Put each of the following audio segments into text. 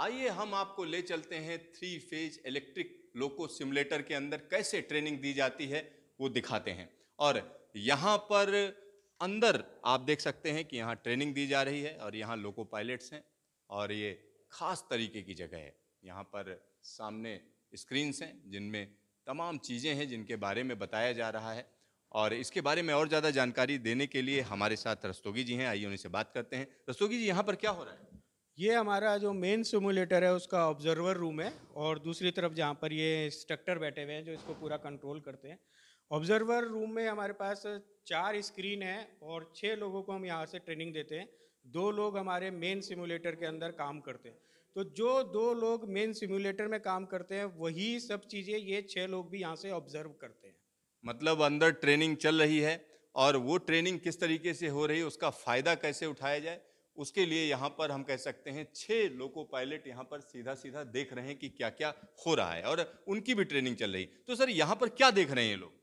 आइए हम आपको ले चलते हैं three phase electric loco simulator के अंदर कैसे ट्रेनिंग दी जाती है वो दिखाते हैं और यहाँ पर अंदर आप देख सकते हैं कि यहाँ ट्रेनिंग दी जा रही है और यहाँ लोको पायलट्स हैं और ये खास तरीके की जगह है यहाँ पर सामने स्क्रीन्स हैं जिनमें तमाम चीज़ें हैं जिनके बारे में बताया जा रहा है और इसके बारे में और ज़्यादा जानकारी देने के लिए हमारे साथ रस्तोगी जी हैं आइए उनसे बात करते हैं रस्तोगी जी यहाँ पर क्या हो रहा है ये हमारा जो मेन सिमुलेटर है उसका ऑब्जर्वर रूम है और दूसरी तरफ जहाँ पर ये स्ट्रक्टर बैठे हुए हैं जो इसको पूरा कंट्रोल करते हैं ऑब्जर्वर रूम में हमारे पास चार स्क्रीन है और छः लोगों को हम यहाँ से ट्रेनिंग देते हैं दो लोग हमारे मेन सिमुलेटर के अंदर काम करते हैं तो जो दो लोग मेन सिमुलेटर में काम करते हैं वही सब चीज़ें ये छः लोग भी यहाँ से ऑब्जर्व करते हैं मतलब अंदर ट्रेनिंग चल रही है और वो ट्रेनिंग किस तरीके से हो रही है उसका फ़ायदा कैसे उठाया जाए उसके लिए यहाँ पर हम कह सकते हैं छः लोको पायलट यहाँ पर सीधा सीधा देख रहे हैं कि क्या क्या हो रहा है और उनकी भी ट्रेनिंग चल रही तो सर यहाँ पर क्या देख रहे हैं लोग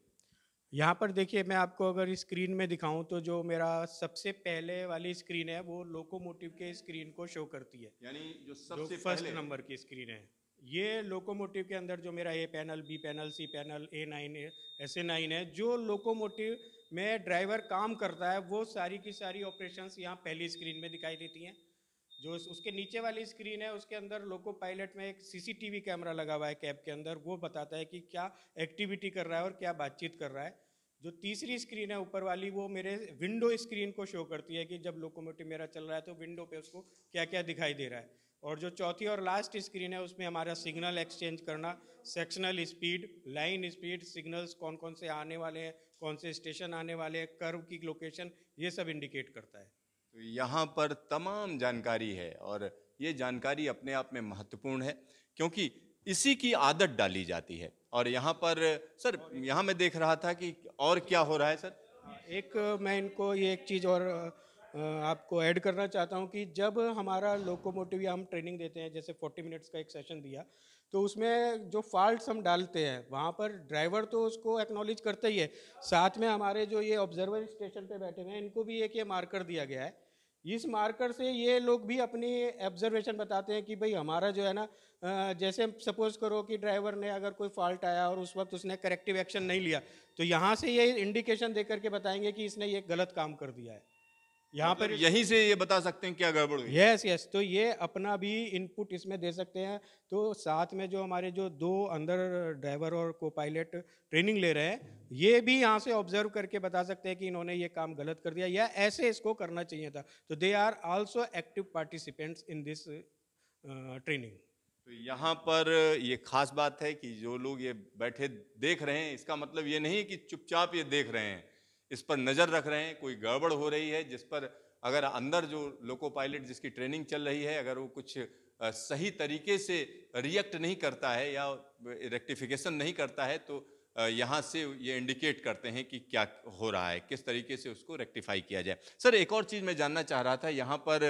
यहाँ पर देखिए मैं आपको अगर स्क्रीन में दिखाऊं तो जो मेरा सबसे पहले वाली स्क्रीन है वो लोकोमोटिव के स्क्रीन को शो करती है यानी जो सबसे फर्स्ट नंबर की स्क्रीन है ये लोकोमोटिव के अंदर जो मेरा A panel B panel C panel A nine S A nine है जो लोकोमोटिव में ड्राइवर काम करता है वो सारी की सारी ऑपरेशंस यहाँ पहली स्क्रीन में दिखाई देती हैं जो उसके नीचे वाली स्क्रीन है उसके अंदर लोको पायलट में एक सीसीटीवी कैमरा लगा हुआ है कैब के अंदर वो बताता है कि क्या एक्टिविटी कर रहा है और क्या बातचीत कर रहा है जो तीसरी स्क्रीन है ऊपर वाली वो मेरे विंडो स्क्रीन को शो करती है कि जब लोकोमोटिव मेरा चल रहा है तो विंडो पे उसको क्या क्या दिखाई दे रहा है और जो चौथी और लास्ट स्क्रीन है उसमें हमारा सिग्नल एक्सचेंज करना sectional speed line speed signals कौन कौन से आने वाले हैं कौन से स्टेशन आने वाले हैं कर्व की लोकेशन ये सब इंडिकेट करता है तो यहाँ पर तमाम जानकारी है और ये जानकारी अपने आप में महत्वपूर्ण है क्योंकि इसी की आदत डाली जाती है और यहाँ पर सर यहाँ मैं देख रहा था कि और क्या हो रहा है सर एक मैं इनको ये एक चीज़ और आपको ऐड करना चाहता हूँ कि जब हमारा लोकोमोटिव या हम ट्रेनिंग देते हैं जैसे 40 मिनट्स का एक सेशन दिया तो उसमें जो फॉल्ट्स हम डालते हैं वहाँ पर ड्राइवर तो उसको एक्नॉलेज करता ही है साथ में हमारे जो ये ऑब्जर्वर स्टेशन पे बैठे हुए हैं इनको भी एक ये मार्कर दिया गया है इस मार्कर से ये लोग भी अपनी ऑब्जर्वेशन बताते हैं कि भाई हमारा जो है ना जैसे सपोज करो कि ड्राइवर ने अगर कोई फॉल्ट आया और उस वक्त उसने करेक्टिव एक्शन नहीं लिया तो यहाँ से ये इंडिकेशन दे करके बताएंगे कि इसने ये गलत काम कर दिया है यहाँ मतलब पर यहीं से ये बता सकते हैं क्या गड़बड़ हुई यस यस तो ये अपना भी इनपुट इसमें दे सकते हैं तो साथ में जो हमारे जो दो अंदर ड्राइवर और को पायलट ट्रेनिंग ले रहे हैं ये भी यहाँ से ऑब्जर्व करके बता सकते हैं कि इन्होंने ये काम गलत कर दिया या ऐसे इसको करना चाहिए था तो they are also active participants in this training तो यहाँ पर ये खास बात है कि जो लोग ये बैठे देख रहे हैं इसका मतलब ये नहीं कि चुपचाप ये देख रहे हैं इस पर नज़र रख रहे हैं कोई गड़बड़ हो रही है जिस पर अगर अंदर जो लोको पायलट जिसकी ट्रेनिंग चल रही है अगर वो कुछ सही तरीके से रिएक्ट नहीं करता है या रेक्टिफिकेशन नहीं करता है तो यहाँ से ये इंडिकेट करते हैं कि क्या हो रहा है किस तरीके से उसको रेक्टिफाई किया जाए सर एक और चीज़ मैं जानना चाह रहा था यहाँ पर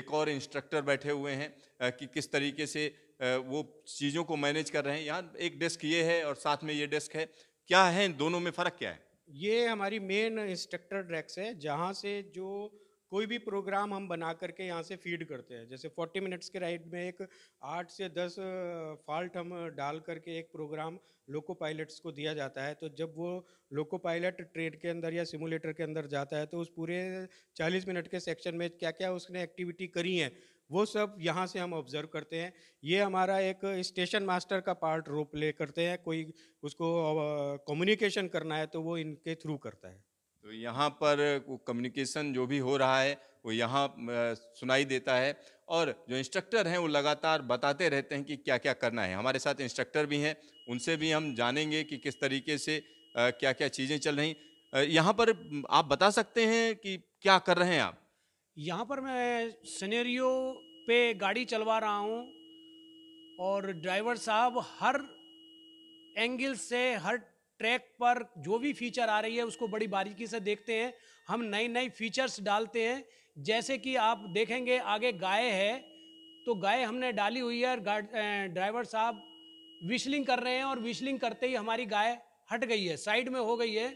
एक और इंस्ट्रक्टर बैठे हुए हैं कि किस तरीके से वो चीज़ों को मैनेज कर रहे हैं यहाँ एक डेस्क ये है और साथ में ये डेस्क है क्या है दोनों में फ़र्क क्या है ये हमारी मेन इंस्ट्रक्टर ड्रैक्स है जहाँ से जो कोई भी प्रोग्राम हम बना करके यहाँ से फीड करते हैं जैसे 40 मिनट्स के राइड में एक आठ से दस फॉल्ट हम डाल करके एक प्रोग्राम लोको पायलट्स को दिया जाता है तो जब वो लोको पायलट ट्रेड के अंदर या सिमुलेटर के अंदर जाता है तो उस पूरे 40 मिनट के सेक्शन में क्या क्या उसने एक्टिविटी करी है वो सब यहाँ से हम ऑब्जर्व करते हैं ये हमारा एक स्टेशन मास्टर का पार्ट रोल प्ले करते हैं कोई उसको कम्युनिकेशन करना है तो वो इनके थ्रू करता है तो यहाँ पर कम्युनिकेशन जो भी हो रहा है वो यहाँ सुनाई देता है और जो इंस्ट्रक्टर हैं वो लगातार बताते रहते हैं कि क्या क्या करना है हमारे साथ इंस्ट्रक्टर भी हैं उनसे भी हम जानेंगे कि किस तरीके से क्या क्या चीज़ें चल रही यहाँ पर आप बता सकते हैं कि क्या कर रहे हैं आप यहाँ पर मैं सनेरियो पे गाड़ी चलवा रहा हूँ और ड्राइवर साहब हर एंगल से हर ट्रैक पर जो भी फीचर आ रही है उसको बड़ी बारीकी से देखते हैं हम नई नई फीचर्स डालते हैं जैसे कि आप देखेंगे आगे गाय है तो गाय हमने डाली हुई है ड्राइवर साहब विशलिंग कर रहे हैं और विशलिंग करते ही हमारी गाय हट गई है साइड में हो गई है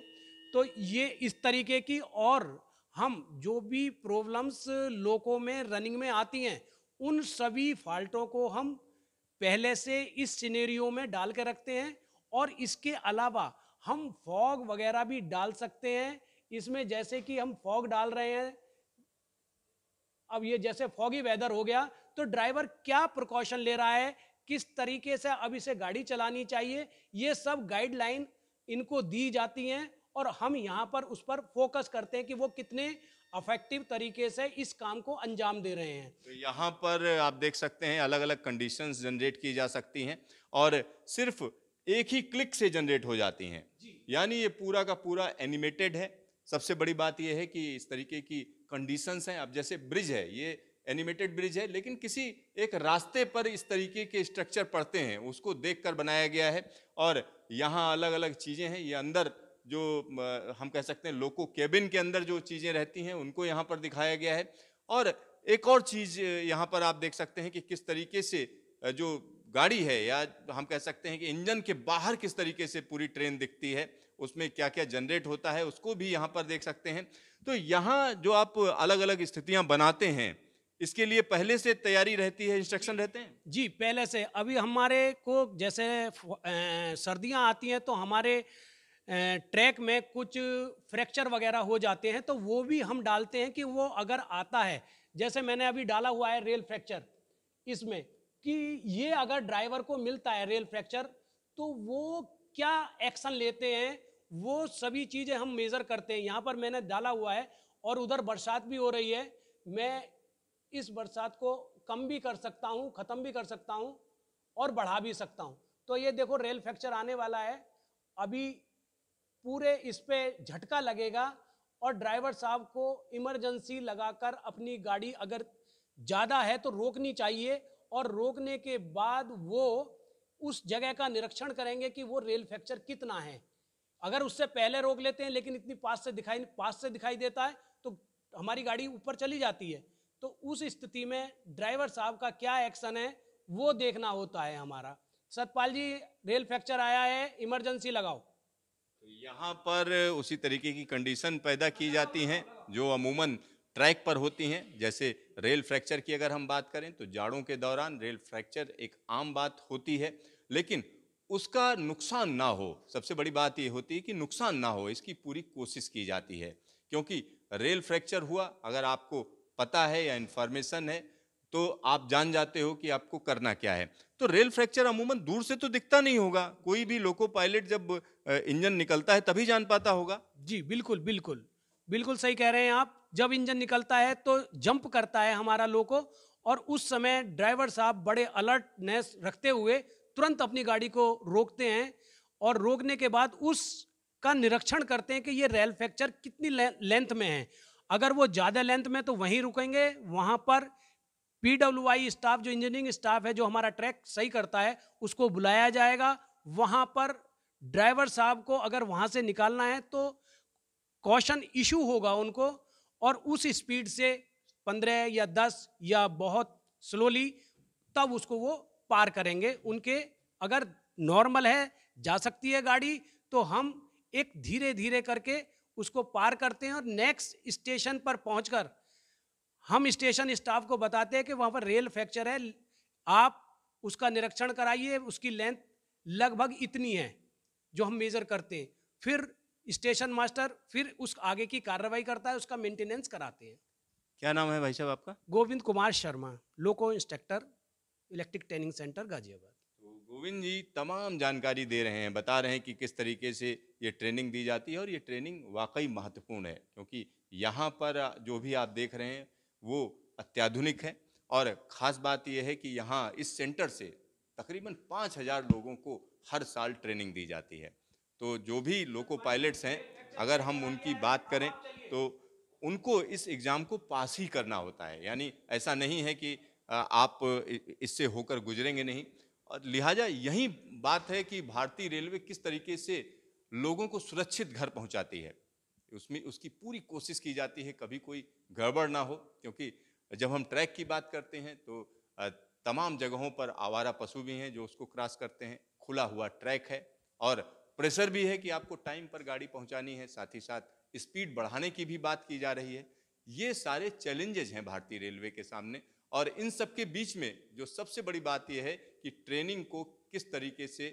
तो ये इस तरीके की और हम जो भी प्रॉब्लम्स लोगों में रनिंग में आती हैं उन सभी फॉल्टों को हम पहले से इस सिनेरियो में डाल के रखते हैं और इसके अलावा हम फॉग वगैरह भी डाल सकते हैं इसमें जैसे कि हम फॉग डाल रहे हैं अब ये जैसे फॉगी वेदर हो गया तो ड्राइवर क्या प्रिकॉशन ले रहा है किस तरीके से अब इसे गाड़ी चलानी चाहिए ये सब गाइडलाइन इनको दी जाती हैं और हम यहाँ पर उस पर फोकस करते हैं कि वो कितने अफेक्टिव तरीके से इस काम को अंजाम दे रहे हैं तो यहाँ पर आप देख सकते हैं अलग अलग कंडीशंस जनरेट की जा सकती हैं और सिर्फ एक ही क्लिक से जनरेट हो जाती हैं यानी ये पूरा का पूरा एनिमेटेड है सबसे बड़ी बात यह है कि इस तरीके की कंडीशंस हैं अब जैसे ब्रिज है ये एनिमेटेड ब्रिज है लेकिन किसी एक रास्ते पर इस तरीके के स्ट्रक्चर पड़ते हैं उसको देखकर बनाया गया है और यहाँ अलग अलग चीज़ें हैं ये अंदर जो हम कह सकते हैं लोको केबिन के अंदर जो चीज़ें रहती हैं उनको यहाँ पर दिखाया गया है और एक और चीज़ यहाँ पर आप देख सकते हैं कि किस तरीके से जो गाड़ी है या हम कह सकते हैं कि इंजन के बाहर किस तरीके से पूरी ट्रेन दिखती है उसमें क्या क्या जनरेट होता है उसको भी यहाँ पर देख सकते हैं तो यहाँ जो आप अलग अलग स्थितियाँ बनाते हैं इसके लिए पहले से तैयारी रहती है इंस्ट्रक्शन रहते हैं जी पहले से अभी हमारे को जैसे सर्दियाँ आती हैं तो हमारे ट्रैक में कुछ फ्रैक्चर वगैरह हो जाते हैं तो वो भी हम डालते हैं कि वो अगर आता है जैसे मैंने अभी डाला हुआ है रेल फ्रैक्चर इसमें कि ये अगर ड्राइवर को मिलता है रेल फ्रैक्चर तो वो क्या एक्शन लेते हैं वो सभी चीज़ें हम मेज़र करते हैं यहाँ पर मैंने डाला हुआ है और उधर बरसात भी हो रही है मैं इस बरसात को कम भी कर सकता हूँ ख़त्म भी कर सकता हूँ और बढ़ा भी सकता हूँ तो ये देखो रेल फ्रैक्चर आने वाला है अभी पूरे इस पर झटका लगेगा और ड्राइवर साहब को इमरजेंसी लगाकर अपनी गाड़ी अगर ज़्यादा है तो रोकनी चाहिए और रोकने के बाद वो उस जगह का निरीक्षण करेंगे कि वो रेल फ्रैक्चर कितना है अगर उससे पहले रोक लेते हैं लेकिन इतनी पास से दिखाई पास से दिखाई देता है तो हमारी गाड़ी ऊपर चली जाती है तो उस स्थिति में ड्राइवर साहब का क्या एक्शन है वो देखना होता है हमारा सतपाल जी रेल फ्रैक्चर आया है इमरजेंसी लगाओ तो यहाँ पर उसी तरीके की कंडीशन पैदा की जाती हैं जो अमूमन ट्रैक पर होती हैं जैसे रेल फ्रैक्चर की अगर हम बात करें तो जाड़ों के दौरान रेल फ्रैक्चर एक आम बात होती है लेकिन उसका नुकसान ना हो सबसे बड़ी बात ये होती है कि नुकसान ना हो इसकी पूरी कोशिश की जाती है क्योंकि रेल फ्रैक्चर हुआ अगर आपको पता है या इन्फॉर्मेशन है तो आप जान जाते हो कि आपको करना क्या है तो रेल फ्रैक्चर अमूमन दूर से तो दिखता नहीं होगा कोई भी लोको पायलट जब इंजन निकलता है तभी जान पाता होगा जी बिल्कुल बिल्कुल बिल्कुल सही कह रहे हैं आप जब इंजन निकलता है तो जंप करता है हमारा लोको और उस समय ड्राइवर साहब बड़े अलर्टनेस रखते हुए तुरंत अपनी गाड़ी को रोकते हैं और रोकने के बाद उस का निरीक्षण करते हैं कि ये रेल फ्रैक्चर कितनी लेंथ में है अगर वो ज़्यादा लेंथ में तो वहीं रुकेंगे वहाँ पर पीडब्ल्यूआई स्टाफ जो इंजीनियरिंग स्टाफ है जो हमारा ट्रैक सही करता है उसको बुलाया जाएगा वहाँ पर ड्राइवर साहब को अगर वहाँ से निकालना है तो कॉशन इशू होगा उनको और उस स्पीड से पंद्रह या दस या बहुत स्लोली तब उसको वो पार करेंगे उनके अगर नॉर्मल है जा सकती है गाड़ी तो हम एक धीरे धीरे करके उसको पार करते हैं और नेक्स्ट स्टेशन पर पहुंचकर हम स्टेशन स्टाफ को बताते हैं कि वहाँ पर रेल फ्रैक्चर है आप उसका निरीक्षण कराइए उसकी लेंथ लगभग इतनी है जो हम मेज़र करते हैं फिर स्टेशन मास्टर फिर उस आगे की कार्रवाई करता है उसका मेंटेनेंस कराते हैं क्या नाम है भाई साहब आपका Govind Kumar Sharma loco instructor electric training centre Ghaziabad तो गोविंद जी तमाम जानकारी दे रहे हैं बता रहे हैं कि किस तरीके से ये ट्रेनिंग दी जाती है और ये ट्रेनिंग वाकई महत्वपूर्ण है क्योंकि यहाँ पर जो भी आप देख रहे हैं वो अत्याधुनिक है और ख़ास बात यह है कि यहाँ इस सेंटर से तकरीबन पाँच हज़ार लोगों को हर साल ट्रेनिंग दी जाती है तो जो भी लोको पायलट्स हैं अगर हम उनकी बात करें तो उनको इस एग्ज़ाम को पास ही करना होता है यानी ऐसा नहीं है कि आप इससे होकर गुजरेंगे नहीं और लिहाजा यही बात है कि भारतीय रेलवे किस तरीके से लोगों को सुरक्षित घर पहुंचाती है उसमें उसकी पूरी कोशिश की जाती है कभी कोई गड़बड़ ना हो क्योंकि जब हम ट्रैक की बात करते हैं तो तमाम जगहों पर आवारा पशु भी हैं जो उसको क्रॉस करते हैं खुला हुआ ट्रैक है और प्रेशर भी है कि आपको टाइम पर गाड़ी पहुंचानी है साथ ही साथ स्पीड बढ़ाने की भी बात की जा रही है ये सारे चैलेंजेज हैं भारतीय रेलवे के सामने और इन सब के बीच में जो सबसे बड़ी बात यह है कि ट्रेनिंग को किस तरीके से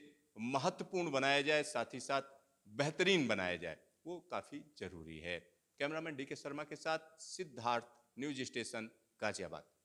महत्वपूर्ण बनाया जाए साथ ही साथ बेहतरीन बनाया जाए वो काफ़ी जरूरी है कैमरामैन डी के शर्मा के साथ सिद्धार्थ न्यूज स्टेशन गाजियाबाद